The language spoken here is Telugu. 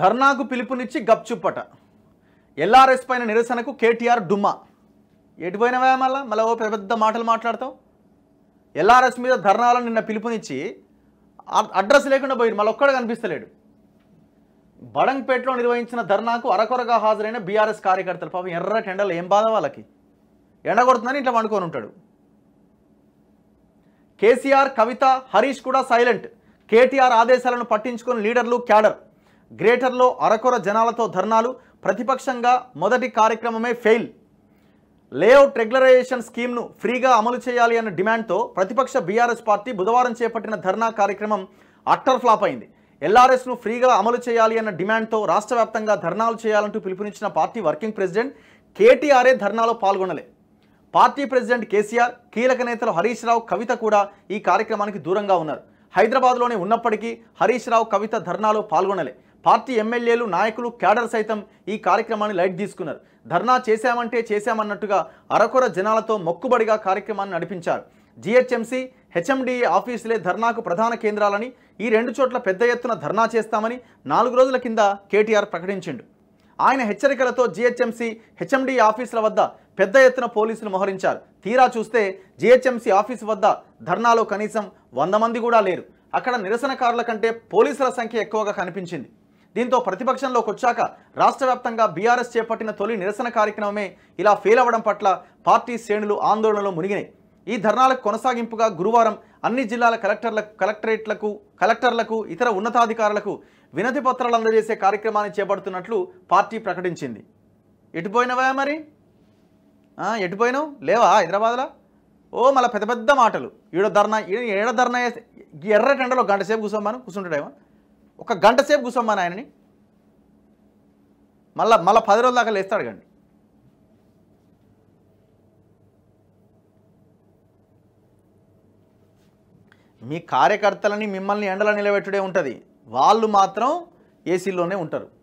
ధర్నాకు పిలుపునిచ్చి గప్చుప్పట ఎల్ఆర్ఎస్ పైన నిరసనకు కేటీఆర్ డుమ్మా ఎటుపోయినవా మళ్ళా మళ్ళీ ఓ పెద్ద మాటలు మాట్లాడతావు ఎల్ఆర్ఎస్ మీద ధర్నాలను నిన్న పిలుపునిచ్చి అడ్రస్ లేకుండా పోయి మళ్ళీ ఒక్కడ కనిపిస్తలేడు బడంగ్పేటలో నిర్వహించిన ధర్నాకు అరకొరగా హాజరైన బీఆర్ఎస్ కార్యకర్తలు పాపం ఎర్ర టెండలు ఏం బాధ వాళ్ళకి ఎండగొడుతుందని ఇట్లా వండుకొని ఉంటాడు కేసీఆర్ కవిత హరీష్ కూడా సైలెంట్ కేటీఆర్ ఆదేశాలను పట్టించుకుని లీడర్లు క్యాడర్ గ్రేటర్లో అరకొర జనాలతో ధర్నాలు ప్రతిపక్షంగా మొదటి కార్యక్రమమే ఫెయిల్ లేఅవుట్ రెగ్యులరైజేషన్ స్కీమ్ను ఫ్రీగా అమలు చేయాలి అన్న డిమాండ్తో ప్రతిపక్ష బీఆర్ఎస్ పార్టీ బుధవారం చేపట్టిన ధర్నా కార్యక్రమం అట్టర్ ఫ్లాప్ అయింది ఎల్ఆర్ఎస్ను ఫ్రీగా అమలు చేయాలి అన్న డిమాండ్తో రాష్ట్ర వ్యాప్తంగా ధర్నాలు చేయాలంటూ పిలుపునిచ్చిన పార్టీ వర్కింగ్ ప్రెసిడెంట్ కేటీఆర్ఏ ధర్నాలో పాల్గొనలే పార్టీ ప్రెసిడెంట్ కేసీఆర్ కీలక నేతలు హరీష్ రావు కవిత కూడా ఈ కార్యక్రమానికి దూరంగా ఉన్నారు హైదరాబాద్లోనే ఉన్నప్పటికీ హరీష్ రావు కవిత ధర్నాలో పాల్గొనలే పార్టీ ఎమ్మెల్యేలు నాయకులు క్యాడర్ సైతం ఈ కార్యక్రమాన్ని లైట్ తీసుకున్నారు ధర్నా చేశామంటే చేశామన్నట్టుగా అరకొర జనాలతో మొక్కుబడిగా కార్యక్రమాన్ని నడిపించారు జిహెచ్ఎంసీ హెచ్ఎండిఏ ఆఫీసులే ధర్నాకు ప్రధాన కేంద్రాలని ఈ రెండు చోట్ల పెద్ద ఎత్తున ధర్నా చేస్తామని నాలుగు రోజుల కింద కేటీఆర్ ప్రకటించిండు ఆయన హెచ్చరికలతో జిహెచ్ఎంసీ హెచ్ఎండిఏ ఆఫీసుల వద్ద పెద్ద ఎత్తున పోలీసులు మోహరించారు తీరా చూస్తే జిహెచ్ఎంసీ ఆఫీసు వద్ద ధర్నాలో కనీసం వంద మంది కూడా లేరు అక్కడ నిరసనకారుల కంటే పోలీసుల సంఖ్య ఎక్కువగా కనిపించింది దీంతో ప్రతిపక్షంలోకి వచ్చాక రాష్ట్ర వ్యాప్తంగా బీఆర్ఎస్ చేపట్టిన తొలి నిరసన కార్యక్రమమే ఇలా ఫెయిల్ అవ్వడం పట్ల పార్టీ శ్రేణులు ఆందోళనలో మునిగినాయి ఈ ధర్నాలకు కొనసాగింపుగా గురువారం అన్ని జిల్లాల కలెక్టర్ల కలెక్టరేట్లకు కలెక్టర్లకు ఇతర ఉన్నతాధికారులకు వినతి పత్రాలు అందజేసే కార్యక్రమాన్ని చేపడుతున్నట్లు పార్టీ ప్రకటించింది ఎటుపోయినవా మరి ఎటుపోయినావు లేవా హైదరాబాద్లో ఓ మళ్ళీ పెద్ద పెద్ద మాటలు ఈడ ధర్నా ఈడ ధర్నా ఎర్ర టెండలో గంట సేపు కూర్చోమాను కూర్చుంటాడేమో ఒక గంట సేపు కూర్చోమ్మని ఆయనని మళ్ళా మళ్ళీ పది రోజుల దాకా లేస్తాడు కండి మీ కార్యకర్తలని మిమ్మల్ని ఎండలో నిలబెట్టుడే ఉంటుంది వాళ్ళు మాత్రం ఏసీలోనే ఉంటారు